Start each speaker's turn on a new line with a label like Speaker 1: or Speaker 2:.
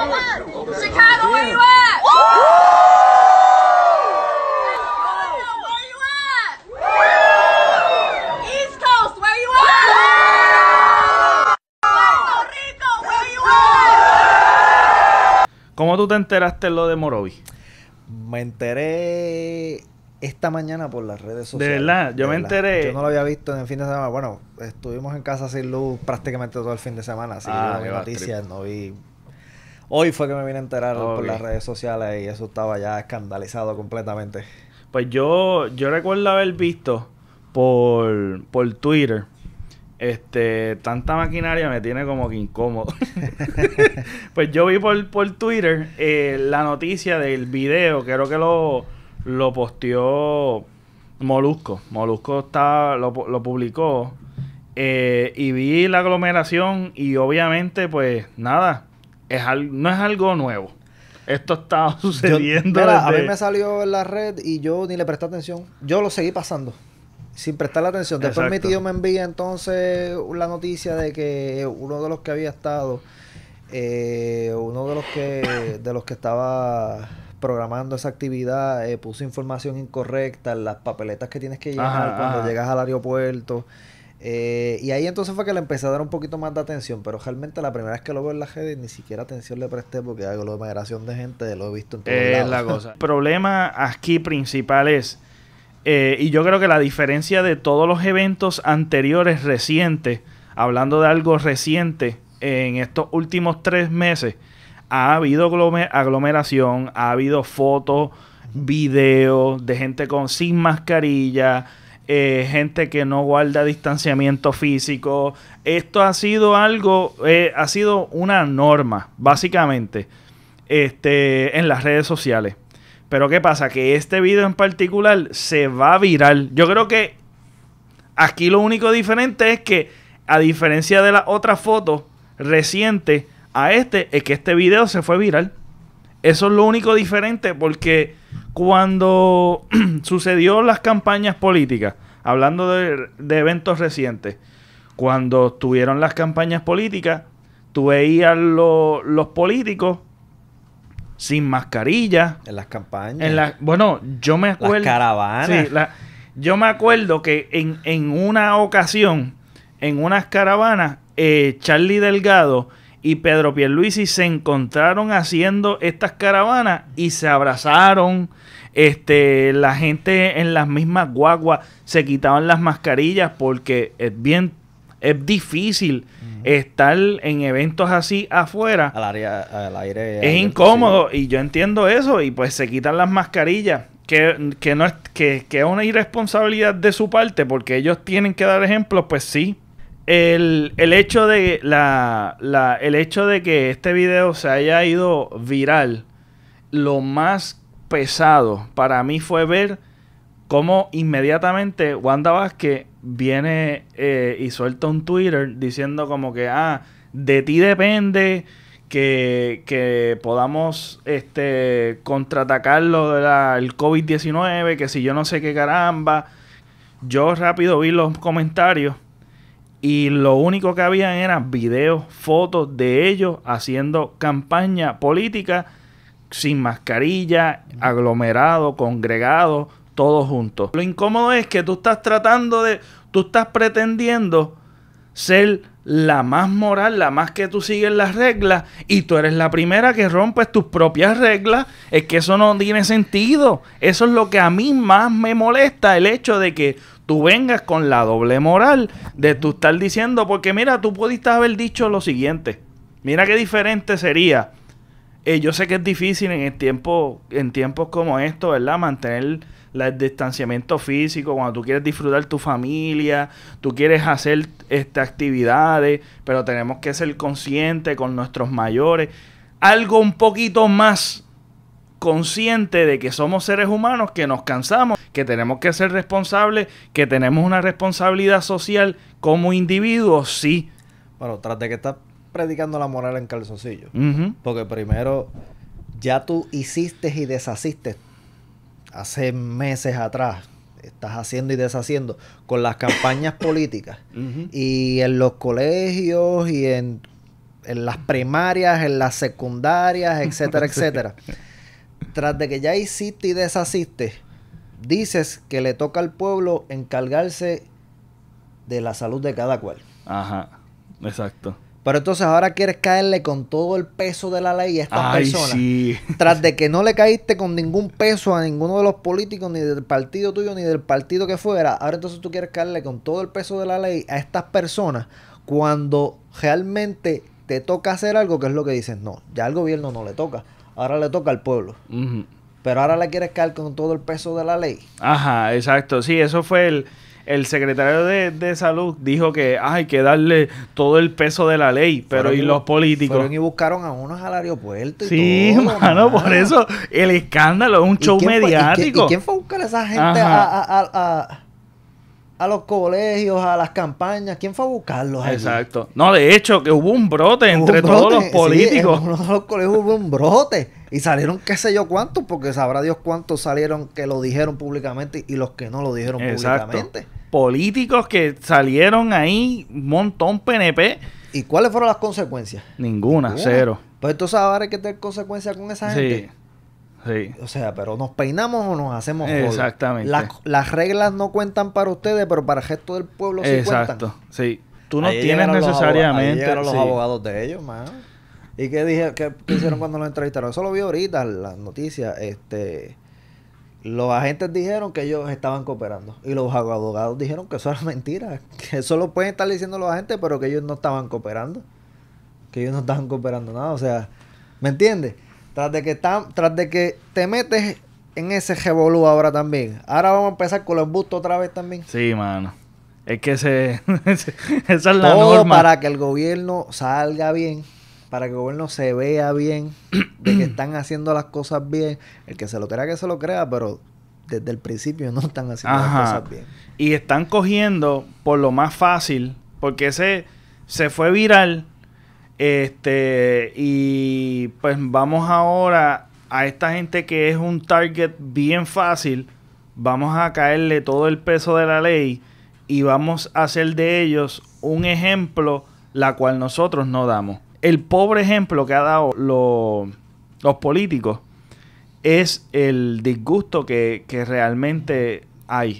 Speaker 1: Chicago, where you at?
Speaker 2: ¿Cómo tú te enteraste lo de Morovi? Me enteré esta mañana por las redes sociales. De verdad, yo me enteré. Yo no
Speaker 1: lo había visto en el fin de semana. Bueno, estuvimos en casa sin luz prácticamente todo el fin de semana, así que ah, no vi noticias, no vi Hoy fue que me vine a enterar por las redes sociales y eso estaba ya escandalizado completamente.
Speaker 2: Pues yo, yo recuerdo haber visto por, por Twitter. Este, tanta maquinaria me tiene como que incómodo. pues yo vi por, por Twitter eh, la noticia del video, creo que lo, lo posteó Molusco. Molusco está, lo, publicó. Eh, y vi la aglomeración y obviamente pues nada, es no es algo nuevo. Esto está sucediendo. A mí me
Speaker 1: salió en la red y yo ni le presté atención. Yo lo seguí pasando sin prestar la atención. Después Exacto. mi me envía entonces la noticia de que uno de los que había estado, eh, uno de los que de los que estaba programando esa actividad eh, puso información incorrecta en las papeletas que tienes que llevar cuando llegas al aeropuerto. Eh, y ahí entonces fue que le empecé a dar un poquito más de atención, pero realmente la primera vez que lo veo en la redes ni siquiera atención le presté porque aglomeración de gente, lo he visto en todos lados. la cosa. El
Speaker 2: problema aquí principal es, eh, y yo creo que la diferencia de todos los eventos anteriores recientes, hablando de algo reciente, en estos últimos tres meses, ha habido aglomeración, ha habido fotos, videos de gente con sin mascarilla, eh, gente que no guarda distanciamiento físico. Esto ha sido algo, eh, ha sido una norma, básicamente, este, en las redes sociales. Pero ¿qué pasa? Que este video en particular se va a viral. Yo creo que aquí lo único diferente es que, a diferencia de la otra foto reciente a este, es que este video se fue viral. Eso es lo único diferente porque cuando sucedió las campañas políticas, hablando de, eventos recientes, cuando tuvieron las campañas políticas, tú veías los políticos sin mascarilla. En las campañas. En bueno, yo me acuerdo. Las caravanas. yo me acuerdo que en, en, una ocasión, en unas caravanas, eh, Charlie Delgado y Pedro Pierluisi se encontraron haciendo estas caravanas y se abrazaron. Este, la gente en las mismas guaguas se quitaban las mascarillas porque es bien es difícil estar en eventos así afuera. Al, aire. es incómodo y yo entiendo eso y pues se quitan las mascarillas. Que, no es que, que, es una irresponsabilidad de su parte porque ellos tienen que dar ejemplos, pues sí, el, hecho de el hecho de que este video se haya ido viral, lo más pesado para mí fue ver cómo inmediatamente Wanda Vázquez viene eh, y suelta un Twitter diciendo como que, ah, de ti depende que, que podamos este, contraatacar lo del COVID-19, que si yo no sé qué caramba. Yo rápido vi los comentarios y lo único que habían eran videos, fotos de ellos haciendo campaña política sin mascarilla, aglomerado, congregado, todos juntos. Lo incómodo es que tú estás tratando de, tú estás pretendiendo ser la más moral, la más que tú sigues las reglas y tú eres la primera que rompes tus propias reglas, es que eso no tiene sentido. Eso es lo que a mí más me molesta, el hecho de que tú vengas con la doble moral de tú estar diciendo, porque mira, tú pudiste haber dicho lo siguiente. Mira qué diferente sería. Eh, yo sé que es difícil en en tiempos como estos, ¿verdad? Mantener el distanciamiento físico, cuando tú quieres disfrutar tu familia, tú quieres hacer este, actividades, pero tenemos que ser conscientes con nuestros mayores. Algo un poquito más consciente de que somos seres humanos que nos cansamos que tenemos que ser responsables, que tenemos una responsabilidad social como individuos, sí. Bueno, tras de que estás
Speaker 1: predicando la moral en calzoncillo, porque primero ya tú hiciste y deshaciste hace meses atrás estás haciendo y deshaciendo con las campañas políticas y en los colegios y en, en, las primarias, en las secundarias, etcétera, etcétera. Tras de que ya hiciste y deshaciste, dices que le toca al pueblo encargarse de la salud de cada cual.
Speaker 2: Ajá, exacto.
Speaker 1: Pero entonces ahora quieres caerle con todo el peso de la ley a estas personas. Sí. Tras de que no le caíste con ningún peso a ninguno de los políticos, ni del partido tuyo, ni del partido que fuera. Ahora entonces tú quieres caerle con todo el peso de la ley a estas personas cuando realmente te toca hacer algo que es lo que dices. No, ya al gobierno no le toca. Ahora le toca al pueblo. Ajá pero ahora la quieres caer con todo el peso de la ley.
Speaker 2: Ajá, exacto. Sí, eso fue el, el secretario de, de, salud dijo que hay que darle todo el peso de la ley, pero y, los políticos. Fueron
Speaker 1: y buscaron a unos al aeropuerto.
Speaker 2: sí, hermano. por eso el escándalo es un show mediático. y, quién fue
Speaker 1: a buscar a esa gente a a los colegios, a las campañas. ¿Quién fue a
Speaker 2: buscarlos? Exacto. No, de hecho, que hubo un brote entre todos los políticos. en
Speaker 1: uno de los colegios hubo un brote. Y salieron qué sé yo cuántos, porque sabrá Dios cuántos salieron que lo dijeron
Speaker 2: públicamente y los que no lo dijeron Exacto. públicamente. Políticos que salieron ahí, un montón PNP. ¿Y cuáles fueron las consecuencias? Ninguna, cero. Pues entonces ahora
Speaker 1: hay que tener consecuencias con esa gente. Sí. O sea, pero nos peinamos o nos hacemos Exactamente. las reglas no cuentan para ustedes, pero para el resto del pueblo sí Exacto. Sí. Tú no tienes necesariamente. Los, abogados, los abogados de ellos, man. ¿Y qué, dije, qué hicieron cuando los entrevistaron? Eso lo vi ahorita en las noticias. Este, los agentes dijeron que ellos estaban cooperando. Y los abogados dijeron que eso era mentira. Que eso lo pueden estar diciendo los agentes, pero que ellos no estaban cooperando. Que ellos no estaban cooperando nada. O sea, ¿me entiendes? Tras de que, tras de que te metes en ese revolú ahora también. Ahora vamos a empezar con los bustos otra vez también.
Speaker 2: Sí, mano. Es que se, esa
Speaker 1: es la Todo para que el gobierno salga bien, para que el gobierno se vea bien, de que están haciendo las cosas bien. El que se lo crea, que se lo crea, pero desde el
Speaker 2: principio no están haciendo las cosas bien. Y están cogiendo por lo más fácil, porque ese se fue viral este, y pues vamos ahora a esta gente que es un target bien fácil. Vamos a caerle todo el peso de la ley y vamos a hacer de ellos un ejemplo la cual nosotros no damos. El pobre ejemplo que ha dado los políticos es el disgusto que, que realmente hay.